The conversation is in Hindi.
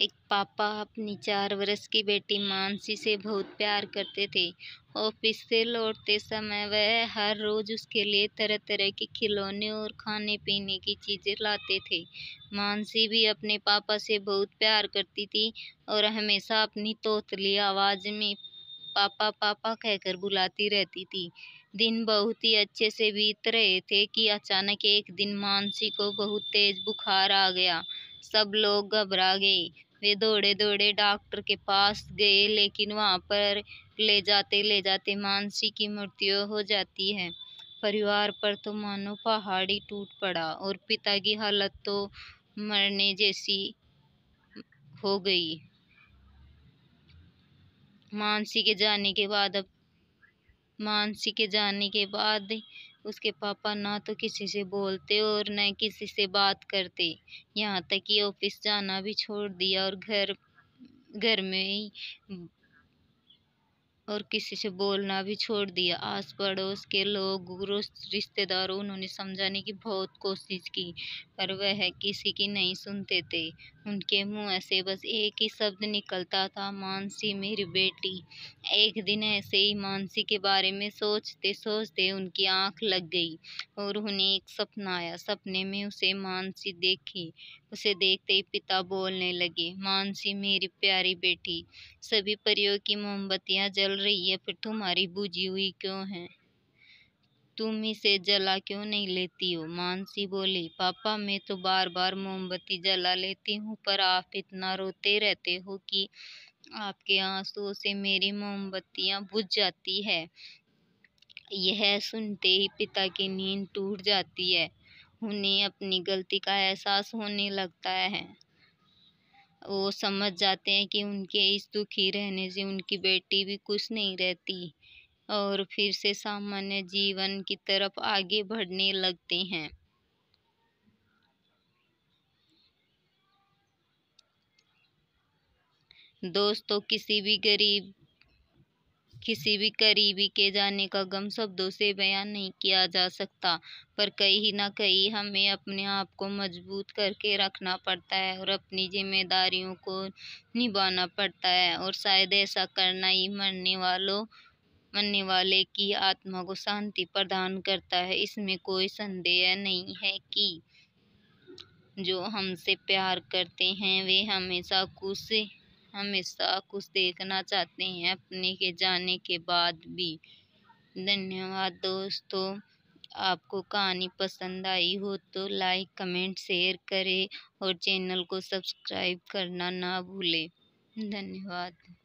एक पापा अपनी चार वर्ष की बेटी मानसी से बहुत प्यार करते थे ऑफिस से लौटते समय वह हर रोज़ उसके लिए तरह तरह के खिलौने और खाने पीने की चीज़ें लाते थे मानसी भी अपने पापा से बहुत प्यार करती थी और हमेशा अपनी तोतली आवाज़ में पापा पापा कहकर बुलाती रहती थी दिन बहुत ही अच्छे से बीत रहे थे कि अचानक एक दिन मानसी को बहुत तेज बुखार आ गया सब लोग घबरा गए वे दौड़े दौड़े डॉक्टर के पास गए लेकिन वहाँ पर ले जाते ले जाते मानसी की मृत्यु हो जाती है परिवार पर तो मानो पहाड़ी टूट पड़ा और पिता की हालत तो मरने जैसी हो गई मानसी के जाने के बाद अब मानसी के जाने के बाद उसके पापा ना तो किसी से बोलते और न किसी से बात करते यहाँ तक कि ऑफिस जाना भी छोड़ दिया और घर घर में ही और किसी से बोलना भी छोड़ दिया आस पड़ोस के लोग रिश्तेदारों उन्होंने समझाने की बहुत कोशिश की पर वह किसी की नहीं सुनते थे उनके मुंह से बस एक ही शब्द निकलता था मानसी मेरी बेटी एक दिन ऐसे ही मानसी के बारे में सोचते सोचते उनकी आंख लग गई और उन्हें एक सपना आया सपने में उसे मानसी देखी उसे देखते ही पिता बोलने लगे मानसी मेरी प्यारी बेटी सभी परियों की मोमबत्तियाँ जल रही है पर तुम्हारी बुझी हुई क्यों हैं तुम इसे जला क्यों नहीं लेती हो मानसी बोली पापा मैं तो बार बार मोमबत्ती जला लेती हूँ पर आप इतना रोते रहते हो कि आपके आंसुओं से मेरी मोमबत्तियाँ बुझ जाती है यह सुनते ही पिता की नींद टूट जाती है उन्हें अपनी गलती का एहसास होने लगता है वो समझ जाते हैं कि उनके इस दुखी रहने से उनकी बेटी भी खुश नहीं रहती और फिर से सामान्य जीवन की तरफ आगे बढ़ने लगते हैं दोस्तों किसी भी गरीब किसी भी करीबी के जाने का गम शब्दों से बयान नहीं किया जा सकता पर कहीं ना कहीं हमें अपने आप को मजबूत करके रखना पड़ता है और अपनी जिम्मेदारियों को निभाना पड़ता है और शायद ऐसा करना ही मरने वालों मनने वाले की आत्मा को शांति प्रदान करता है इसमें कोई संदेह नहीं है कि जो हमसे प्यार करते हैं वे हमेशा कुछ हमेशा कुछ देखना चाहते हैं अपने के जाने के बाद भी धन्यवाद दोस्तों आपको कहानी पसंद आई हो तो लाइक कमेंट शेयर करें और चैनल को सब्सक्राइब करना ना भूलें धन्यवाद